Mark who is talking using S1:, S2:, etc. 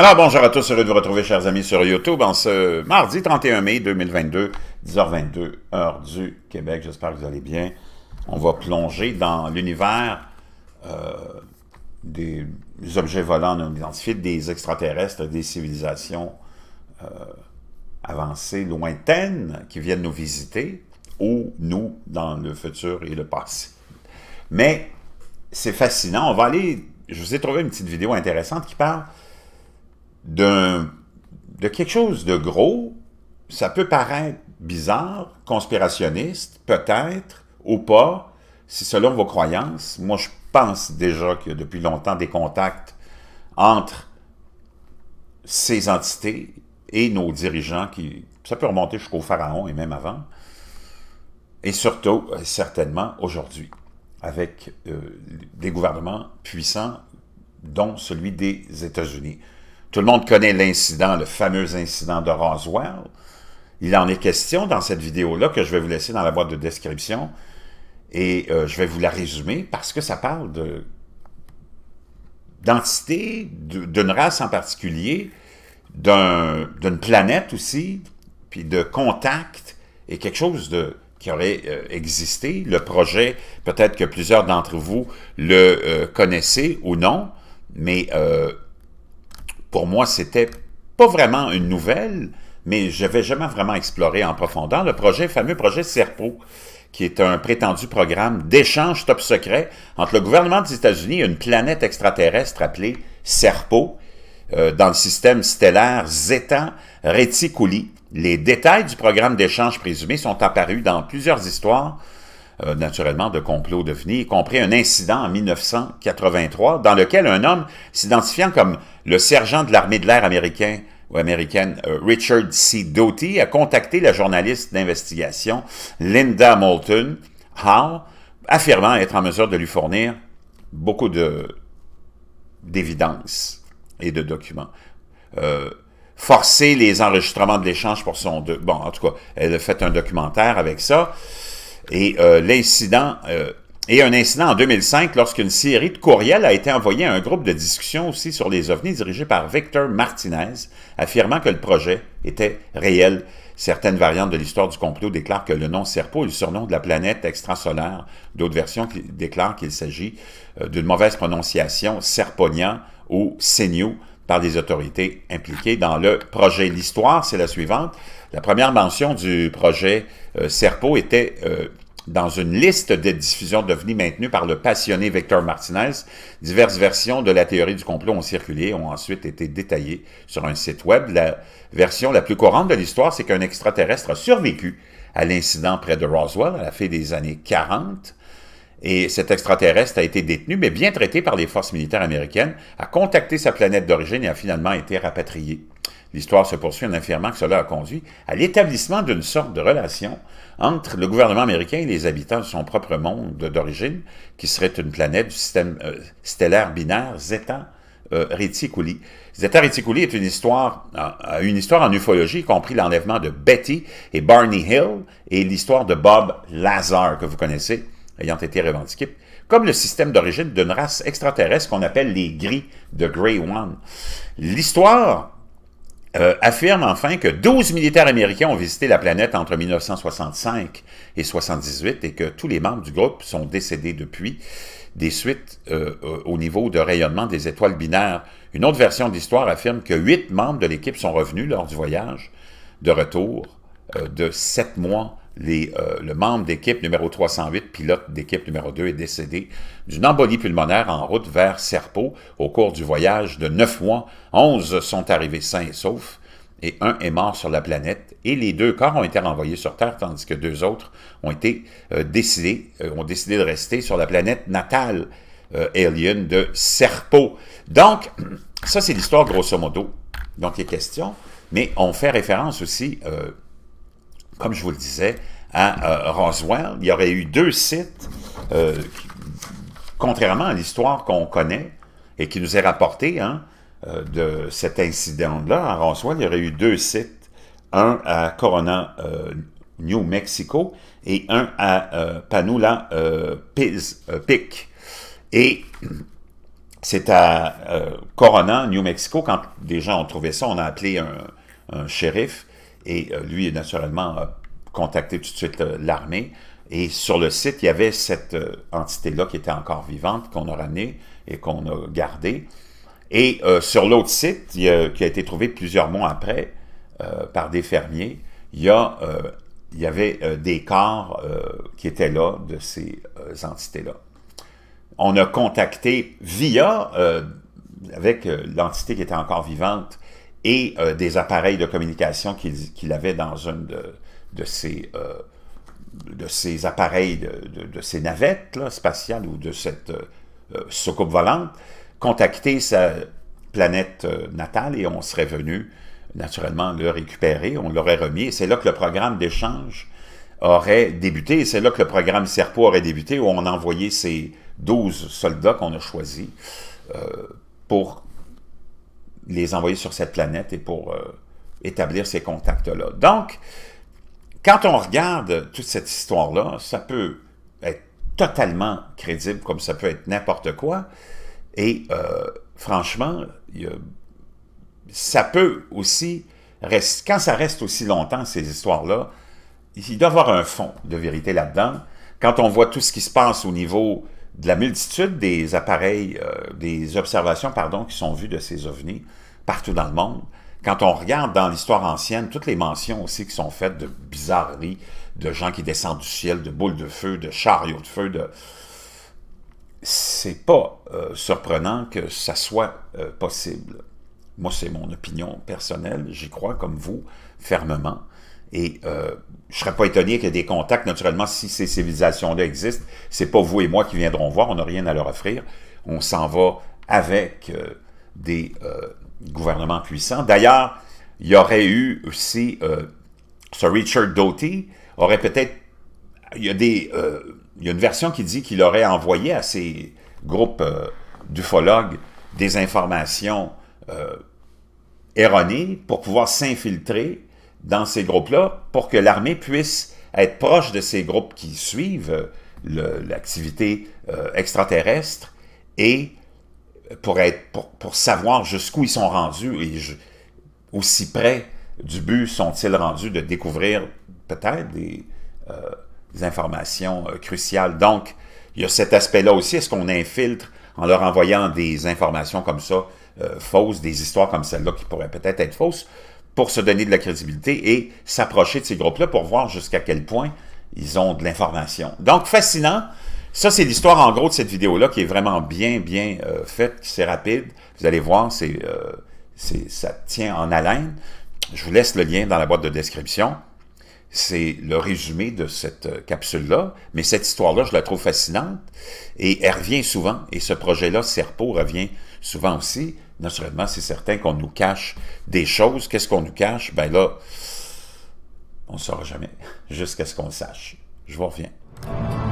S1: Alors, bonjour à tous, heureux de vous retrouver, chers amis, sur YouTube en ce mardi 31 mai 2022, 10h22, heure du Québec. J'espère que vous allez bien. On va plonger dans l'univers euh, des objets volants non identifiés, des extraterrestres, des civilisations euh, avancées, lointaines, qui viennent nous visiter, ou nous, dans le futur et le passé. Mais c'est fascinant. On va aller... Je vous ai trouvé une petite vidéo intéressante qui parle de quelque chose de gros, ça peut paraître bizarre, conspirationniste, peut-être, ou pas, si selon vos croyances. Moi, je pense déjà qu'il y a depuis longtemps des contacts entre ces entités et nos dirigeants qui, ça peut remonter jusqu'au pharaon et même avant, et surtout, euh, certainement, aujourd'hui, avec euh, des gouvernements puissants, dont celui des États-Unis. Tout le monde connaît l'incident, le fameux incident de Roswell. Il en est question dans cette vidéo-là que je vais vous laisser dans la boîte de description et euh, je vais vous la résumer parce que ça parle de d'entité, d'une race en particulier, d'une planète aussi, puis de contact et quelque chose de, qui aurait euh, existé. Le projet, peut-être que plusieurs d'entre vous le euh, connaissaient connaissez ou non, mais pour moi, c'était pas vraiment une nouvelle, mais je n'avais jamais vraiment exploré en profondeur le projet, fameux projet SERPO, qui est un prétendu programme d'échange top secret entre le gouvernement des États-Unis et une planète extraterrestre appelée SERPO, euh, dans le système stellaire Zeta Reticuli. Les détails du programme d'échange présumé sont apparus dans plusieurs histoires euh, naturellement de complot devenus, y compris un incident en 1983 dans lequel un homme s'identifiant comme le sergent de l'armée de l'air américain ou américaine euh, Richard C. Doty a contacté la journaliste d'investigation Linda Moulton Howe, affirmant être en mesure de lui fournir beaucoup d'évidence et de documents. Euh, forcer les enregistrements de l'échange pour son... Bon, en tout cas, elle a fait un documentaire avec ça. Et euh, l'incident euh, et un incident en 2005 lorsqu'une série de courriels a été envoyée à un groupe de discussion aussi sur les ovnis dirigé par Victor Martinez, affirmant que le projet était réel. Certaines variantes de l'histoire du complot déclarent que le nom Serpo est le surnom de la planète extrasolaire. D'autres versions déclarent qu'il s'agit euh, d'une mauvaise prononciation, Serponian ou Seigneau par les autorités impliquées dans le projet. L'histoire, c'est la suivante. La première mention du projet euh, Serpo était euh, dans une liste de diffusions devenues maintenues par le passionné Victor Martinez. Diverses versions de la théorie du complot ont circulé ont ensuite été détaillées sur un site web. La version la plus courante de l'histoire, c'est qu'un extraterrestre a survécu à l'incident près de Roswell à la fin des années 40. Et cet extraterrestre a été détenu, mais bien traité par les forces militaires américaines, a contacté sa planète d'origine et a finalement été rapatrié. L'histoire se poursuit en affirmant que cela a conduit à l'établissement d'une sorte de relation entre le gouvernement américain et les habitants de son propre monde d'origine, qui serait une planète du système euh, stellaire binaire Zeta euh, Reticuli. Zeta Reticuli est une histoire, une histoire en ufologie, y compris l'enlèvement de Betty et Barney Hill et l'histoire de Bob Lazar que vous connaissez ayant été revendiqués, comme le système d'origine d'une race extraterrestre qu'on appelle les Gris de Grey One. L'histoire euh, affirme enfin que 12 militaires américains ont visité la planète entre 1965 et 1978 et que tous les membres du groupe sont décédés depuis des suites euh, au niveau de rayonnement des étoiles binaires. Une autre version de l'histoire affirme que 8 membres de l'équipe sont revenus lors du voyage de retour euh, de 7 mois euh, le membre d'équipe numéro 308, pilote d'équipe numéro 2, est décédé d'une embolie pulmonaire en route vers Serpo. Au cours du voyage de neuf mois, 11 sont arrivés sains et saufs et un est mort sur la planète, et les deux corps ont été renvoyés sur Terre, tandis que deux autres ont été euh, décidés, euh, ont décidé de rester sur la planète natale alien de Serpo. Donc, ça c'est l'histoire grosso modo donc il questions, question, mais on fait référence aussi comme je vous le disais, à hein, euh, Roswell, il y aurait eu deux sites, euh, contrairement à l'histoire qu'on connaît et qui nous est rapportée hein, euh, de cet incident-là, à Roswell, il y aurait eu deux sites, un à Corona, New Mexico, et un à Panula Piz, Et c'est à Corona, New Mexico, quand des gens ont trouvé ça, on a appelé un shérif, et euh, lui, naturellement, a contacté tout de suite euh, l'armée. Et sur le site, il y avait cette euh, entité-là qui était encore vivante, qu'on a ramenée et qu'on a gardée. Et sur l'autre site, qui a été trouvé plusieurs mois après par des fermiers, il y avait des corps qui étaient là de ces entités-là. On a contacté via, avec l'entité qui était encore vivante, et euh, des appareils de communication qu'il avait dans un de, euh, de ces appareils, de, de, ces navettes spatiales ou de cette euh, soucoupe volante, contacter sa planète natale et on serait venu naturellement le récupérer, on l'aurait remis. c'est là que le programme d'échange aurait débuté. c'est là que le programme Serpo aurait débuté, où on a envoyé ces 12 soldats qu'on a choisis pour les envoyer sur cette planète et pour euh, établir ces contacts-là. Donc, quand on regarde toute cette histoire-là, ça peut être totalement crédible comme ça peut être n'importe quoi. Et euh, franchement, ça peut aussi, reste, quand ça reste aussi longtemps, ces histoires-là, il doit y avoir un fond de vérité là-dedans. Quand on voit tout ce qui se passe au niveau de la multitude des appareils, euh, des observations, pardon, qui sont vues de ces ovnis partout dans le monde, quand on regarde dans l'histoire ancienne, toutes les mentions aussi qui sont faites de bizarreries, de gens qui descendent du ciel, de boules de feu, de chariots de feu, de... c'est pas euh, surprenant que ça soit euh, possible. Moi, c'est mon opinion personnelle, j'y crois comme vous, fermement. Et euh, je serais pas étonné qu'il y ait des contacts. Naturellement, si ces civilisations-là existent, c'est pas vous et moi qui viendrons voir. On n'a rien à leur offrir. On s'en va avec euh, des euh, gouvernements puissants. D'ailleurs, il y aurait eu aussi euh, Sir Richard Doty aurait peut-être. Il y a des. il y a une version qui dit qu'il aurait envoyé à ces groupes d'ufologues des informations erronées pour pouvoir s'infiltrer dans ces groupes-là pour que l'armée puisse être proche de ces groupes qui suivent l'activité euh, extraterrestre et pour, être, pour, savoir jusqu'où ils sont rendus et aussi près du but sont-ils rendus de découvrir peut-être des, euh, informations euh, cruciales. Donc, il y a cet aspect-là aussi. Est-ce qu'on infiltre en leur envoyant des informations comme ça, fausses, des histoires comme celle-là qui pourraient peut-être être fausses? pour se donner de la crédibilité et s'approcher de ces groupes-là pour voir jusqu'à quel point ils ont de l'information. Donc, fascinant. Ça, c'est l'histoire, en gros, de cette vidéo-là qui est vraiment bien, bien euh, faite, c'est rapide. Vous allez voir, euh, c'est, ça tient en haleine. Je vous laisse le lien dans la boîte de description. C'est le résumé de cette euh, capsule-là, mais cette histoire-là, je la trouve fascinante et elle revient souvent. Et ce projet-là, Serpo, revient souvent aussi naturellement, c'est certain qu'on nous cache des choses. Qu'est-ce qu'on nous cache? Ben là, on ne saura jamais jusqu'à ce qu'on le sache. Je vous reviens.